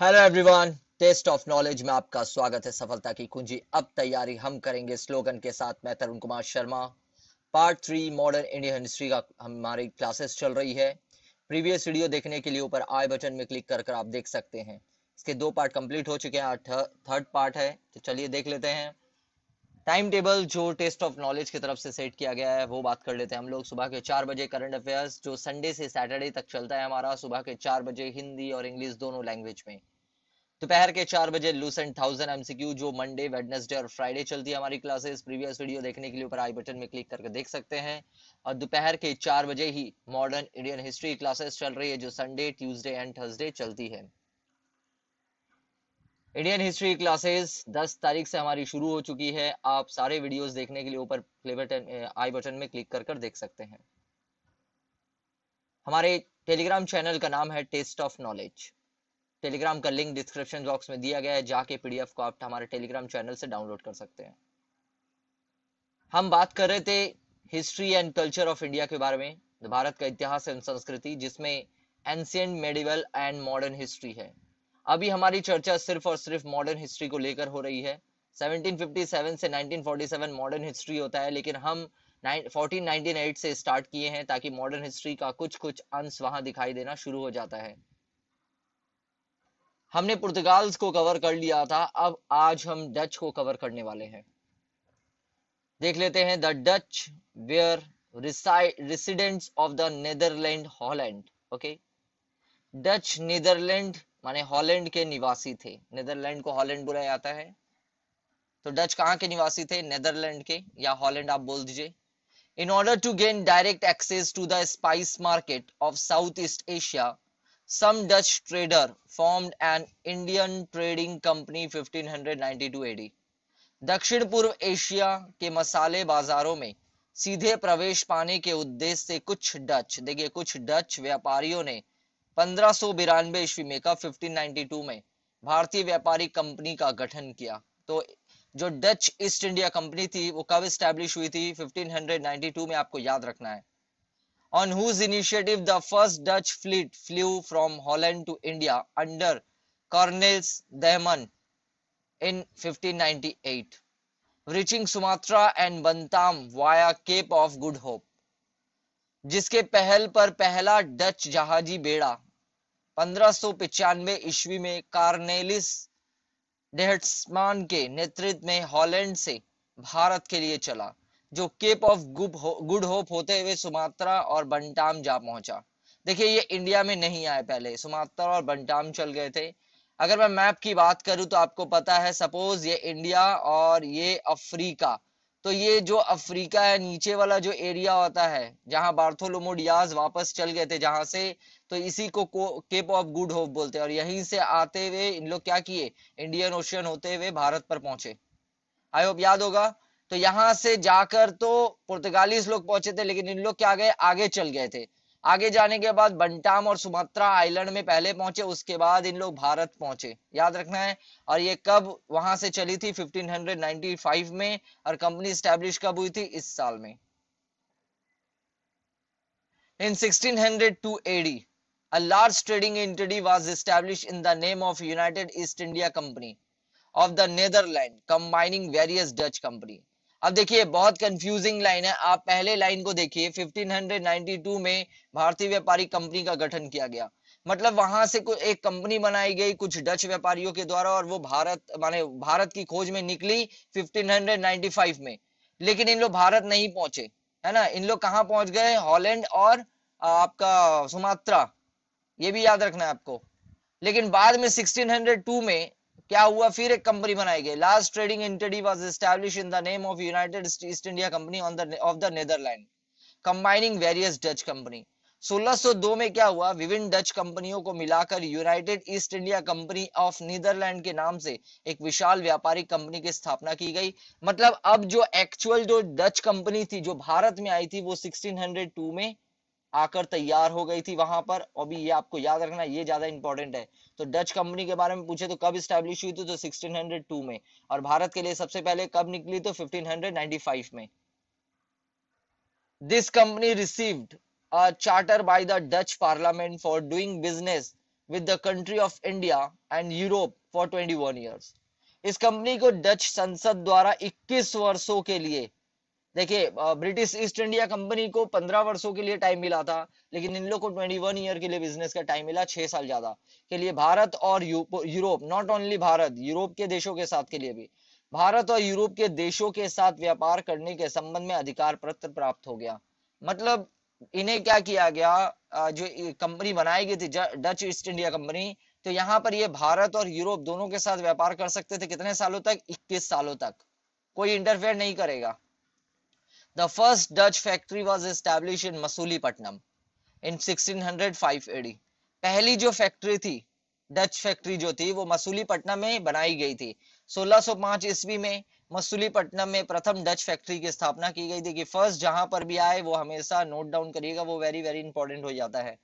Hello everyone test of knowledge में आपका स्वागत है सफलता की कुंजी अब तैयारी हम करेंगे स्लोगन के साथ मैं Tarun Kumar Sharma part three modern Indian history का हमारी क्लासेस चल रही है प्रीवियस वीडियो देखने के लिए ऊपर आई बटन में क्लिक कर कर आप देख सकते हैं इसके दो पार्ट कंप्लीट हो चुके हैं थर्ड पार्ट है तो चलिए देख लेते हैं टाइम टेबल जो टेस्ट ऑफ नॉलेज की तरफ से सेट किया गया है वो बात कर लेते हैं हम लोग सुबह के चार बजे करंट अफेयर्स जो संडे से सैटरडे तक चलता है हमारा सुबह के चार बजे हिंदी और इंग्लिश दोनों लैंग्वेज में दोपहर के चार बजे लूसेंट थाउजेंड एमसीक्यू जो मंडे वेडनेसडे और फ्राइडे चलती है हमारी क्लासेस प्रीवियस वीडियो देखने के लिए ऊपर आई बटन में क्लिक करके देख सकते हैं और दोपहर के चार बजे ही मॉडर्न इंडियन हिस्ट्री क्लासेस चल रही है जो संडे ट्यूसडे एंड थर्सडे चलती है इंडियन हिस्ट्री क्लासेस 10 तारीख से हमारी शुरू हो चुकी है आप सारे वीडियोस देखने के लिए ऊपर प्ले बटन आई बटन में क्लिक कर कर देख सकते हैं हमारे टेलीग्राम चैनल का नाम है टेस्ट ऑफ नॉलेज टेलीग्राम का लिंक डिस्क्रिप्शन बॉक्स में दिया गया है जाके पीडीएफ को आप हमारे टेलीग्राम चैनल से डाउनलोड कर सकते हैं हम बात कर रहे थे history and culture of India के बारे में भारत का इतिहास एंड संस्कृति जिसमें ancient medieval and modern history है अभी हमारी चर्चा सिर्फ और सिर्फ मॉडर्न हिस्ट्री को लेकर हो रही है 1757 से 1947 मॉडर्न हिस्ट्री होता है लेकिन हम 1498 से स्टार्ट किए हैं ताकि मॉडर्न हिस्ट्री का कुछ कुछ अंश वहां दिखाई देना शुरू हो जाता है हमने पुर्तगाल को कवर कर लिया था अब आज हम डच को कवर करने वाले हैं देख लेते हैं the Dutch were residents of the Netherland Holland okay Dutch Netherland माने हॉलैंड के निवासी थे नेदरलैंड को हॉलैंड बुलाया जाता है तो डच कहाँ के निवासी थे नेदरलैंड के या हॉलैंड आप बोल दीजिए in order to gain direct access to the spice market of South East Asia some Dutch trader formed an Indian trading company 1592 AD दक्षिण पूर्व एशिया के मसाले बाजारों में सीधे प्रवेश पाने के उद्देश्य से कुछ डच देखिए कुछ डच व्यापारियों ने पंद्रह ईस्वी में का 1592 में भारतीय व्यापारी कंपनी का गठन किया तो जो डच ईस्ट इंडिया कंपनी थी वो कब स्टैब्लिश हुई थी 1592 में आपको याद रखना है on whose initiative the first Dutch fleet flew from Holland to India under Cornelis de Houtman in 1598 reaching Sumatra and Bantam via Cape of Good Hope जिसके पहल पर पहला डच जहाजी बेड़ा पंद्रह ईस्वी में कार्नेलिस डेहट्समान के नेतृत्व में हॉलैंड से भारत के लिए चला जो केप ऑफ गुड होप होते हुए सुमात्रा और बंटाम जा पहुंचा देखिए ये इंडिया में नहीं आए पहले सुमात्रा और बंटाम चल गए थे अगर मैं मैप की बात करूं तो आपको पता है सपोज ये इंडिया और ये अफ्रीका तो ये जो अफ्रीका है नीचे वाला जो एरिया होता है जहां बार्थोलोमो डियाज वापस चल गए थे जहां से तो इसी को केप ऑफ गुड होप बोलते हैं और यहीं से आते हुए इन लोग क्या किए इंडियन ओशियन होते हुए भारत पर पहुंचे आई होप याद होगा तो यहां से जाकर तो पुर्तगालीज लोग पहुंचे थे लेकिन इन लोग क्या गए आगे चल गए थे आगे जाने के बाद बंटाम और सुमात्रा आइलैंड में पहले पहुंचे उसके बाद इन लोग भारत पहुंचे याद रखना है और ये कब वहां से चली थी 1595 में और कंपनी स्टैब्लिश कब हुई थी इस साल में in 1602 hundred a large trading entity was establish in the name of United East India Company of the Netherland combining various Dutch company अब देखिए बहुत कंफ्यूजिंग लाइन है आप पहले लाइन को देखिए 1592 में भारतीय व्यापारी कंपनी का गठन किया गया मतलब वहां से कोई एक कंपनी बनाई गई कुछ डच व्यापारियों के द्वारा और वो भारत माने भारत की खोज में निकली 1595 में लेकिन इन लोग भारत नहीं पहुंचे है ना इन लोग कहाँ पहुंच गए हॉलैंड और आपका सुमात्रा ये भी याद रखना है आपको लेकिन बाद में 1602 में क्या हुआ फिर एक कंपनी बनाई गई last trading entity was establish in the name of United East India Company on the of the Netherland combining various Dutch company 1602 में क्या हुआ विभिन्न डच कंपनियों को मिलाकर United East India Company of Netherland के नाम से एक विशाल व्यापारिक कंपनी की स्थापना की गई मतलब अब जो एक्चुअल जो डच कंपनी थी जो भारत में आई थी वो 1602 में आकर तैयार हो गई थी वहां पर अभी ये आपको याद रखना ये ज्यादा इंपॉर्टेंट है तो डच कंपनी के बारे में पूछे तो कब स्टैब्लिश हुई थी तो 1602 में और भारत के लिए सबसे पहले कब निकली तो 1595 में this company received a charter by the Dutch parliament for doing business with the country of India and Europe for 21 years. इस कंपनी को डच संसद द्वारा 21 वर्षों के लिए देखिए ब्रिटिश ईस्ट इंडिया कंपनी को पंद्रह वर्षों के लिए टाइम मिला था लेकिन इन लोग को ट्वेंटी वन ईयर के लिए बिजनेस का टाइम मिला छह साल ज्यादा के लिए भारत और यूरोप नॉट ओनली भारत यूरोप के देशों के साथ के लिए भी भारत और यूरोप के देशों के साथ व्यापार करने के संबंध में अधिकार पत्र प्राप्त हो गया मतलब इन्हें क्या किया गया जो कंपनी बनाई गई थी डच ईस्ट इंडिया कंपनी तो यहाँ पर ये भारत और यूरोप दोनों के साथ व्यापार कर सकते थे कितने सालों तक इक्कीस सालों तक कोई इंटरफेयर नहीं करेगा The first Dutch factory was established in Masulipattnam in 1605 AD. पहली जो फैक्ट्री थी डच फैक्ट्री जो थी वो मसूलीपट्टनम में बनाई गई थी 1605 ईस्वी में मसूलीपट्टनम में प्रथम डच फैक्ट्री की स्थापना की गई थी कि फर्स्ट जहां पर भी आए वो हमेशा नोट डाउन करिएगा वो वेरी वेरी इंपॉर्टेंट हो जाता है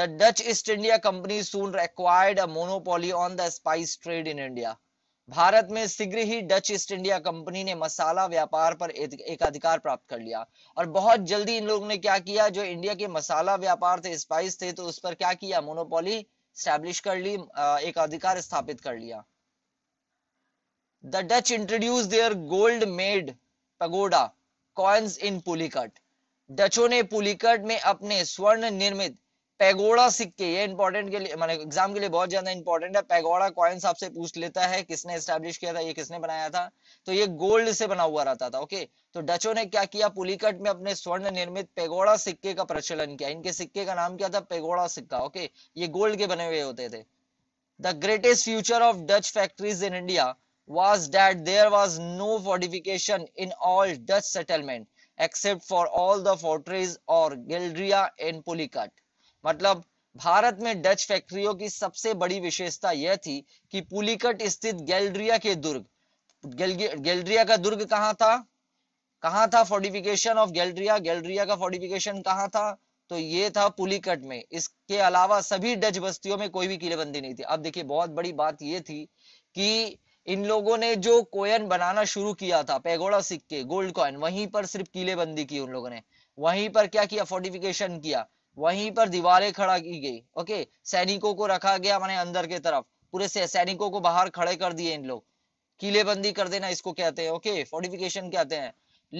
the Dutch East India Company soon acquired a monopoly on the spice trade in India भारत में शीघ्र ही डच ईस्ट इंडिया कंपनी ने मसाला व्यापार पर एक अधिकार प्राप्त कर लिया और बहुत जल्दी इन लोगों ने क्या किया जो इंडिया के मसाला व्यापार थे स्पाइस थे तो उस पर क्या किया मोनोपोली स्टैब्लिश कर ली एक अधिकार स्थापित कर लिया the Dutch introduce their gold made pagoda coins in Pulicat डचों ने पुलिकट में अपने स्वर्ण निर्मित पैगोड़ा सिक्के ये इंपॉर्टेंट के लिए मतलब एग्जाम के लिए बहुत ज्यादा इंपॉर्टेंट है पैगोड़ा कॉइन आपसे पूछ लेता है किसने एस्टेब्लिश किया था ये किसने बनाया था तो ये गोल्ड से बना हुआ रहता था ओके तो डचो ने क्या किया पुलिकट में अपने स्वर्ण निर्मित पेगोड़ा सिक्के का प्रचलन किया इनके सिक्के का नाम क्या था पेगोड़ा सिक्का ओके ये गोल्ड के बने हुए होते थे the greatest future of Dutch factories in India was that there was no fortification in all Dutch settlement except for all the fortress और Gildria इन पुलिकट मतलब भारत में डच फैक्ट्रियों की सबसे बड़ी विशेषता यह थी कि पुलिकट स्थित गैलड्रिया के दुर्ग गैलड्रिया का दुर्ग कहाँ था कहाँ था फोर्टिफिकेशन ऑफ गैलड्रिया गैलड्रिया का फोर्टिफिकेशन कहाँ था तो ये था पुलिकट में इसके अलावा सभी डच बस्तियों में कोई भी किलेबंदी नहीं थी अब देखिए बहुत बड़ी बात ये थी कि इन लोगों ने जो कोयन बनाना शुरू किया था पैगोड़ा सिक्के गोल्ड कॉइन वहीं पर सिर्फ किलेबंदी की उन लोगों ने वहीं पर क्या किया फोर्टिफिकेशन किया वहीं पर दीवारें खड़ा की गई ओके सैनिकों को रखा गया मैंने अंदर के तरफ पूरे से सैनिकों को बाहर खड़े कर दिए इन लोग किलेबंदी कर देना इसको कहते हैं ओके फोर्टिफिकेशन कहते हैं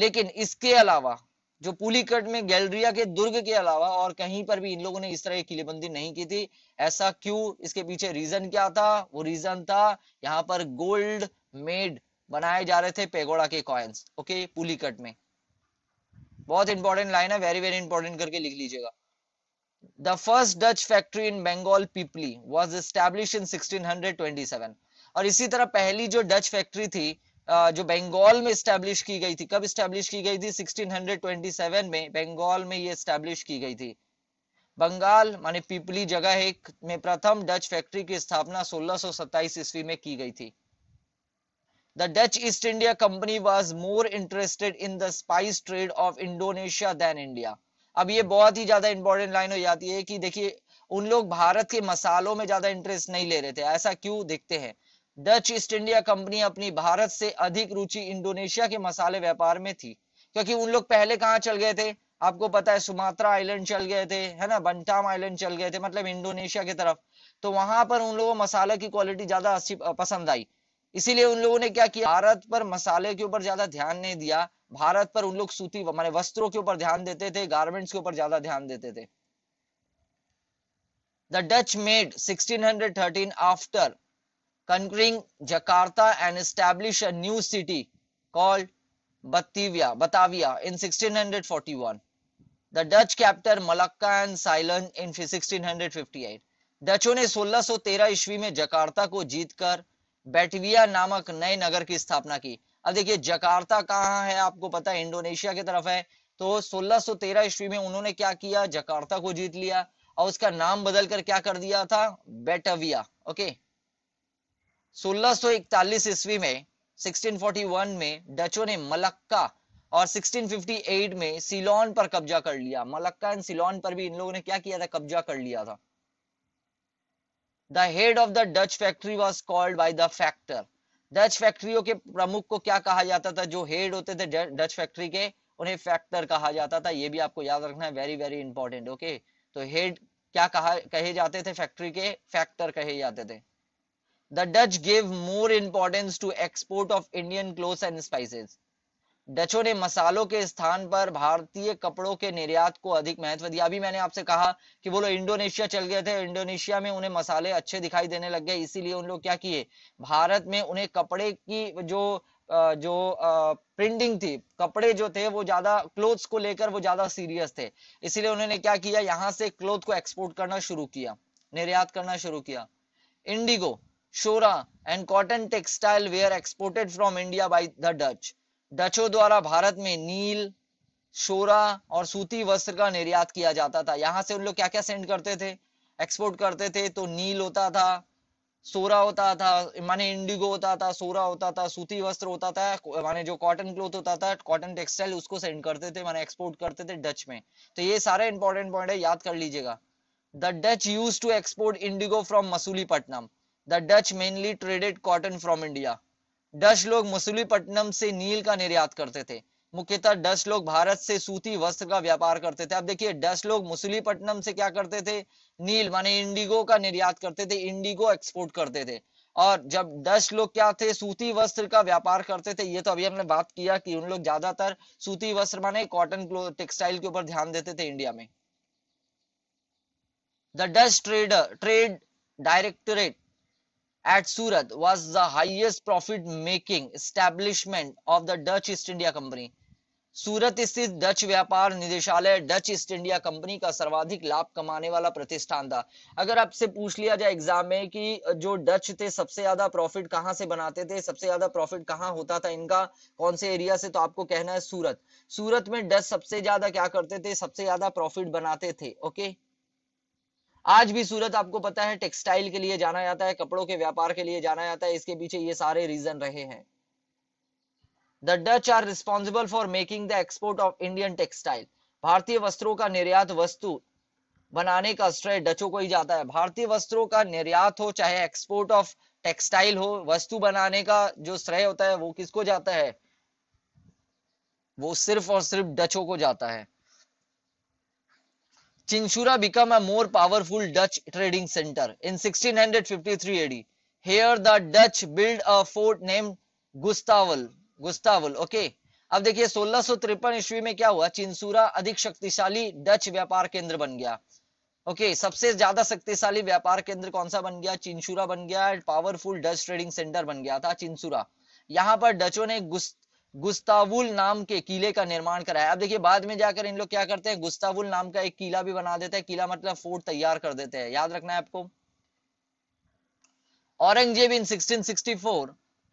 लेकिन इसके अलावा जो पुलिकट में गैलरिया के दुर्ग के अलावा और कहीं पर भी इन लोगों ने इस तरह की किलेबंदी नहीं की थी ऐसा क्यों इसके पीछे रीजन क्या था वो रीजन था यहाँ पर गोल्ड मेड बनाए जा रहे थे पेगोड़ा के कॉइन्स ओके पुलिकट में बहुत इंपॉर्टेंट लाइन है वेरी वेरी इंपॉर्टेंट करके लिख लीजिएगा The first Dutch factory in Bengal Pipli was established in 1627 और इसी तरह पहली जो डच फैक्ट्री थी जो बंगाल में establish की गई थी कब establish की गई थी 1627 में बंगाल में ये establish की गई थी बंगाल माने पीपली जगह एक में प्रथम डच फैक्ट्री की स्थापना 1627 ईस्वी में की गई थी the Dutch East India Company was more interested in the spice trade of Indonesia than India अब ये बहुत ही ज्यादा इंपॉर्टेंट लाइन हो जाती है कि देखिए उन लोग भारत के मसालों में ज्यादा इंटरेस्ट नहीं ले रहे थे ऐसा क्यों देखते हैं डच ईस्ट इंडिया कंपनी अपनी भारत से अधिक रुचि इंडोनेशिया के मसाले व्यापार में थी क्योंकि उन लोग पहले कहाँ चल गए थे आपको पता है सुमात्रा आइलैंड चल गए थे है ना बंटाम आइलैंड चल गए थे मतलब इंडोनेशिया की तरफ तो वहां पर उन लोगों मसाले की क्वालिटी ज्यादा पसंद आई इसीलिए उन लोगों ने क्या किया भारत पर मसाले के ऊपर ज्यादा ध्यान नहीं दिया भारत पर उन लोग सूती माने वस्त्रों के ऊपर ध्यान देते थे गारमेंट्स के ऊपर ज्यादा ध्यान देते थे the Dutch made 1613 after conquering Jakarta and establish a new city called Batavia Batavia in 1641 Dutch capture Malacca and Ceylon in 1658 डचों ने 1613 ईस्वी में जकार्ता को जीतकर बैटविया नामक नए नगर की स्थापना की अब देखिए जकार्ता कहाँ है आपको पता है इंडोनेशिया की तरफ है तो 1613 ईस्वी में उन्होंने क्या किया जकार्ता को जीत लिया और उसका नाम बदलकर क्या कर दिया था बेटविया ओके 1641 ईस्वी में 1641 में डचों ने मलक्का और 1658 में सिलोन पर कब्जा कर लिया मलक्का एंड सिलोन पर भी इन लोगों ने क्या किया था कब्जा कर लिया था the head of the Dutch factory was called by the factor Dutch फैक्ट्रियों के प्रमुख को क्या कहा जाता था जो हेड होते थे डच फैक्ट्री के उन्हें फैक्टर कहा जाता था ये भी आपको याद रखना है वेरी वेरी इंपॉर्टेंट ओके तो हेड क्या कहा कहे जाते थे फैक्ट्री के फैक्टर कहे जाते थे the Dutch give more importance to export of Indian cloth and spices डचों ने मसालों के स्थान पर भारतीय कपड़ों के निर्यात को अधिक महत्व दिया अभी मैंने आपसे कहा कि बोलो इंडोनेशिया चल गए थे इंडोनेशिया में उन्हें मसाले अच्छे दिखाई देने लग गए इसीलिए उन लोग क्या किए भारत में उन्हें कपड़े की जो जो प्रिंटिंग थी कपड़े जो थे वो ज्यादा क्लोथ्स को लेकर वो ज्यादा सीरियस थे इसीलिए उन्होंने क्या किया यहाँ से क्लोथ को एक्सपोर्ट करना शुरू किया निर्यात करना शुरू किया इंडिगो शोरा and cotton textile were exported from India by the Dutch डचों द्वारा भारत में नील शोरा और सूती वस्त्र का निर्यात किया जाता था यहाँ से उन लोग क्या क्या सेंड करते थे एक्सपोर्ट करते थे तो नील होता था सोरा होता था माने इंडिगो होता था सोरा होता था सूती वस्त्र होता था माने जो कॉटन क्लोथ होता था कॉटन टेक्सटाइल उसको सेंड करते थे माने एक्सपोर्ट करते थे डच में तो ये सारे इंपॉर्टेंट पॉइंट है याद कर लीजिएगा the Dutch use to export indigo from Masulipatnam the Dutch mainly traded cotton from India Dutch लोग मसूलीपट्टनम से नील का निर्यात करते थे मुख्यतः डच लोग भारत से सूती वस्त्र का व्यापार करते थे अब देखिए डच लोग मुसलीपट्टनम से क्या करते थे नील माने इंडिगो का निर्यात करते थे इंडिगो एक्सपोर्ट करते थे और जब डच लोग क्या थे सूती वस्त्र का व्यापार करते थे ये तो अभी हमने बात किया कि उन लोग ज्यादातर सूती वस्त्र माने कॉटन टेक्सटाइल के ऊपर ध्यान देते थे इंडिया में the Dutch trader trade directorate at Surat was the highest profit making establishment of the Dutch East India Company. Surat स्थित डच व्यापार निदेशालय डच ईस्ट इंडिया कंपनी का सर्वाधिक लाभ कमाने वाला प्रतिष्ठान था अगर आपसे पूछ लिया जाए एग्जाम में कि जो डच थे सबसे ज्यादा प्रॉफिट कहाँ से बनाते थे सबसे ज्यादा प्रॉफिट कहाँ होता था इनका कौन से एरिया से तो आपको कहना है सूरत सूरत में डच सबसे ज्यादा क्या करते थे सबसे ज्यादा प्रॉफिट बनाते थे ओके आज भी सूरत आपको पता है टेक्सटाइल के लिए जाना जाता है कपड़ों के व्यापार के लिए जाना जाता है इसके पीछे ये सारे रीजन रहे हैं the Dutch are responsible for making the export of Indian textile भारतीय वस्त्रों का निर्यात वस्तु बनाने का श्रेय डचों को ही जाता है भारतीय वस्त्रों का निर्यात हो चाहे एक्सपोर्ट ऑफ टेक्सटाइल हो वस्तु बनाने का जो श्रेय होता है वो किसको जाता है वो सिर्फ और सिर्फ डचों को जाता है Chinchura become a more powerful Dutch trading centre in 1653 AD here the Dutch build a fort name Gustavus Gustavus okay अब देखिए सोलह ईस्वी में क्या हुआ चिंसूरा अधिक शक्तिशाली डच व्यापार केंद्र बन गया ओके okay, सबसे ज्यादा शक्तिशाली व्यापार केंद्र कौन सा बन गया चिंसूरा बन गया पावरफुल डच ट्रेडिंग सेंटर बन गया था चिंसूरा यहाँ पर डचों ने गुस्त गुस्तावुल नाम के किले का निर्माण कराया अब देखिए बाद में जाकर इन लोग क्या करते हैं गुस्तावुल नाम का एक किला भी बना देते हैं किला मतलब फोर्ट तैयार कर देते हैं याद रखना है आपको Aurangzeb in 1664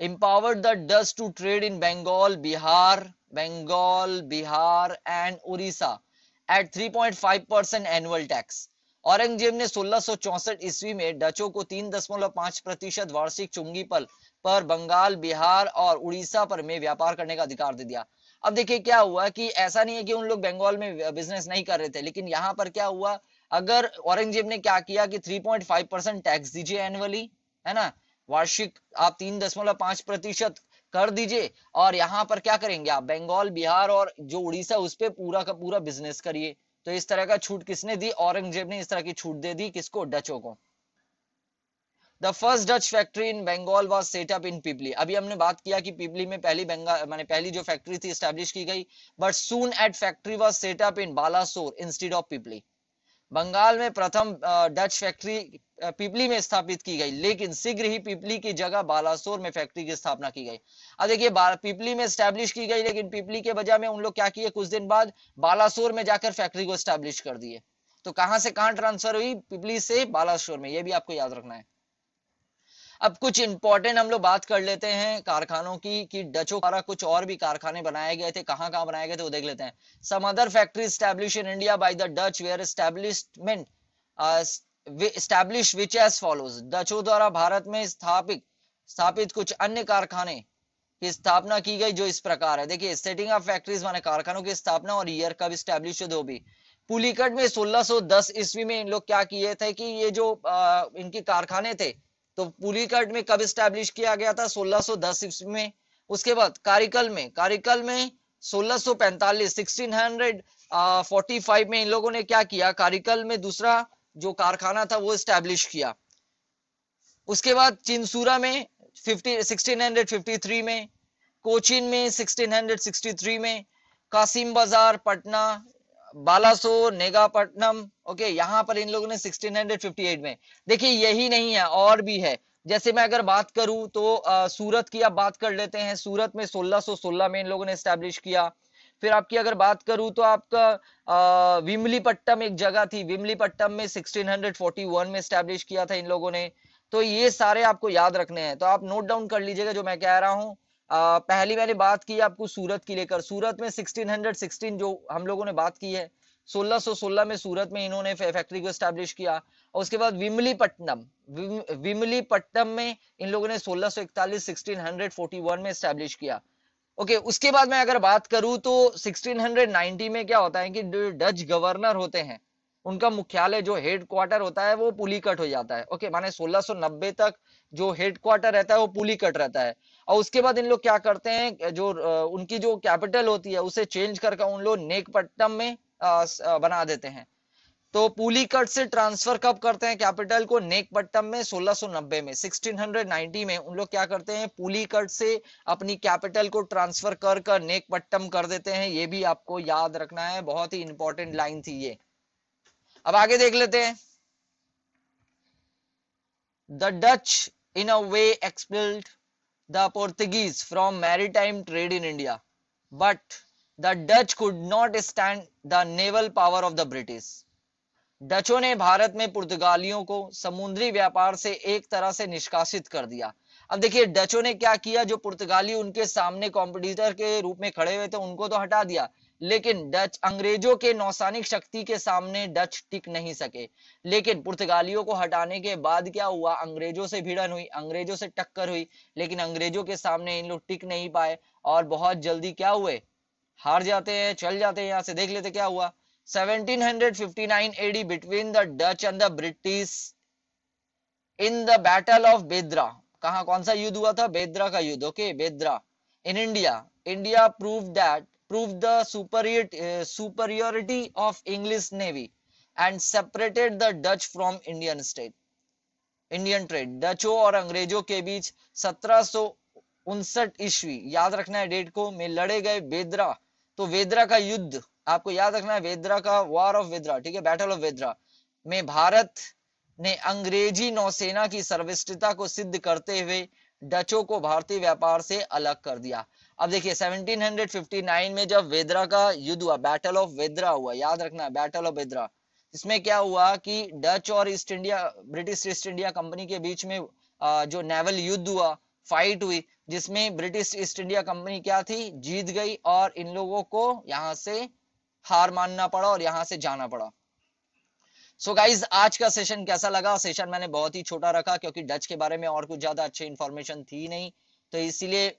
empowered the Dutch to trade in Bengal Bihar Bengal Bihar and Orissa at 3.5% percent annual tax Aurangzeb ने 1664 ईस्वी में डचों को 3.5 प्रतिशत वार्षिक चुंगी पर पर बंगाल बिहार और उड़ीसा पर में व्यापार करने का अधिकार दे दिया अब देखिए क्या हुआ कि ऐसा नहीं है कि उन लोग बंगाल में बिजनेस नहीं कर रहे थे लेकिन यहाँ पर क्या हुआ अगर औरंगजेब ने क्या किया कि 3.5 परसेंट टैक्स दीजिए एनुअली है ना वार्षिक आप तीन दशमलव पांच प्रतिशत कर दीजिए और यहाँ पर क्या करेंगे आप बंगाल बिहार और जो उड़ीसा उस पर पूरा का पूरा बिजनेस करिए तो इस तरह का छूट किसने दी औरंगजेब ने इस तरह की छूट दे दी किसको डचों को the first Dutch factory in Bengal was set up in Pipli अभी हमने बात किया कि पिपली में पहली बंगाल मैंने पहली जो फैक्ट्री थी स्टैब्लिश की गई but soon at factory was set up in Balasore instead of Pipli Bengal में प्रथम डच फैक्ट्री पिपली में स्थापित की गई लेकिन शीघ्र ही पिपली की जगह बालासोर में फैक्ट्री की स्थापना की गई अब देखिए पिपली में स्टैब्लिश की गई लेकिन पिपली के बजाय में उन लोग क्या किए कुछ दिन बाद बालासोर में जाकर फैक्ट्री को स्टैब्लिश कर दिए तो कहां से कहां ट्रांसफर हुई पिपली से बालासोर में यह भी आपको याद रखना है अब कुछ इंपॉर्टेंट हम लोग बात कर लेते हैं कारखानों की कि डचो द्वारा कुछ और भी कारखाने बनाए गए थे कहाँ कहाँ बनाए गए थे वो देख लेते हैं some other factory establish in India by the Dutch were establishment establish which as follows डचो द्वारा भारत में स्थापित स्थापित कुछ अन्य कारखाने की स्थापना की गई जो इस प्रकार है देखिए सेटिंग ऑफ फैक्ट्रीज माने कारखानों की स्थापना और ईयर कब स्टैब्लिश हो भी पुलिकट में 1610 ईस्वी में इन लोग क्या किए थे कि ये जो आ, uh, इनके कारखाने थे तो पुली कट में कब स्टैब्लिश किया गया था 1610 ईस्वी में उसके बाद कारिकल में कारिकल में 1645 1645 में इन लोगों ने क्या किया कारिकल में दूसरा जो कारखाना था वो स्टैब्लिश किया उसके बाद चिंसूरा में 50 1653 में कोचिन में 1663 में कासिम बाजार पटना बालासोर नेगापटनम ओके यहाँ पर इन लोगों ने 1658 में देखिए यही नहीं है और भी है जैसे मैं अगर बात करूं तो आ, सूरत की आप बात कर लेते हैं सूरत में 1616 में इन लोगों ने स्टैब्लिश किया फिर आपकी अगर बात करूं तो आपका विमलीपट्टम एक जगह थी विमलीपट्टम में 1641 में स्टैब्लिश किया था इन लोगों ने तो ये सारे आपको याद रखने हैं तो आप नोट डाउन कर लीजिएगा जो मैं कह रहा हूँ आ, पहली मैंने बात की आपको सूरत की लेकर सूरत में 1616 जो हम लोगों ने बात की है 1616 में सूरत में इन्होंने फैक्ट्री को स्टैब्लिश किया और उसके बाद विमलीपट्टनम विमलीपट्टनम में इन लोगों ने 1641 1641 में स्टैब्लिश किया ओके okay, उसके बाद मैं अगर बात करूं तो 1690 में क्या होता है कि डच गवर्नर होते हैं उनका मुख्यालय जो हेड क्वार्टर होता है वो पुलिकट हो जाता है ओके माने 1690 तक जो हेड क्वार्टर रहता है वो पुलिकट रहता है और उसके बाद इन लोग क्या करते हैं जो उनकी जो कैपिटल होती है उसे चेंज करके उन लोग नेकपट्टम में बना देते हैं तो पुलिकट से ट्रांसफर कब करते हैं कैपिटल को नेकपट्टम में 1690 में 1690 में उन लोग क्या करते हैं पुलिकट से अपनी कैपिटल को ट्रांसफर कर कर नेकपट्टम कर देते हैं ये भी आपको याद रखना है बहुत ही इंपॉर्टेंट लाइन थी ये अब आगे देख लेते हैं the Dutch in a way expelled the Portuguese from maritime trade in India but the Dutch could not stand the naval power of the British डचों ने भारत में पुर्तगालियों को समुद्री व्यापार से एक तरह से निष्कासित कर दिया अब देखिए डचों ने क्या किया जो पुर्तगाली उनके सामने कॉम्पिटिटर के रूप में खड़े हुए थे उनको तो हटा दिया लेकिन डच अंग्रेजों के नौसैनिक शक्ति के सामने डच टिक नहीं सके लेकिन पुर्तगालियों को हटाने के बाद क्या हुआ अंग्रेजों से भिड़न हुई अंग्रेजों से टक्कर हुई लेकिन अंग्रेजों के सामने इन लोग टिक नहीं पाए और बहुत जल्दी क्या हुए हार जाते हैं चल जाते हैं यहां से देख लेते क्या हुआ 1759 AD between the Dutch and the British in the battle of Bedara कहा कौन सा युद्ध हुआ था बेद्रा का युद्ध okay Bedara in India India prove that proved the uh, superiority of English navy and separated the Dutch from Indian state. Indian trade डचों और अंग्रेजों के बीच सत्रह ईस्वी याद रखना है डेट को में लड़े गए वेद्रा तो वेद्रा का युद्ध आपको याद रखना है वेद्रा का वॉर ऑफ वेद्रा ठीक है बैटल ऑफ वेद्रा में भारत ने अंग्रेजी नौसेना की सर्विष्ठता को सिद्ध करते हुए डचों को भारतीय व्यापार से अलग कर दिया अब देखिए 1759 में जब वेद्रा का युद्ध हुआ बैटल ऑफ वेद्रा हुआ याद रखना बैटल ऑफ वेद्रा इसमें क्या हुआ कि डच और East India British East India Company के बीच में जो नेवल युद्ध हुआ फाइट हुई जिसमें ब्रिटिश ईस्ट इंडिया कंपनी क्या थी जीत गई और इन लोगों को यहां से हार मानना पड़ा और यहां से जाना पड़ा सो so गाइज आज का सेशन कैसा लगा सेशन मैंने बहुत ही छोटा रखा क्योंकि डच के बारे में और कुछ ज्यादा अच्छी इन्फॉर्मेशन थी नहीं तो इसलिए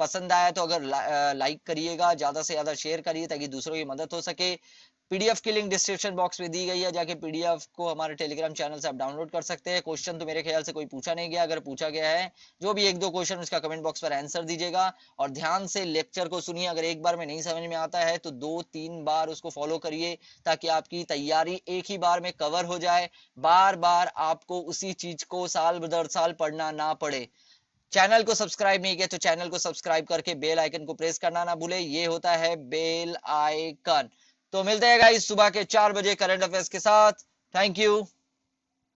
पसंद आया तो अगर ला, लाइक करिएगा ज्यादा से ज्यादा शेयर करिए ताकि दूसरों की मदद हो सके पीडीएफ की लिंक डिस्क्रिप्शन बॉक्स में दी गई है जाके पीडीएफ को हमारे टेलीग्राम चैनल से आप डाउनलोड कर सकते हैं क्वेश्चन तो मेरे ख्याल से कोई पूछा नहीं गया अगर पूछा गया है जो भी एक दो क्वेश्चन उसका कमेंट बॉक्स पर आंसर दीजिएगा और ध्यान से लेक्चर को सुनिए अगर एक बार में नहीं समझ में आता है तो दो तीन बार उसको फॉलो करिए ताकि आपकी तैयारी एक ही बार में कवर हो जाए बार बार आपको उसी चीज को साल दर साल पढ़ना ना पड़े चैनल को सब्सक्राइब नहीं किया तो चैनल को सब्सक्राइब करके बेल आइकन को प्रेस करना ना भूले ये होता है बेल आइकन तो मिलते हैं गाइस सुबह के चार बजे करंट अफेयर्स के साथ थैंक यू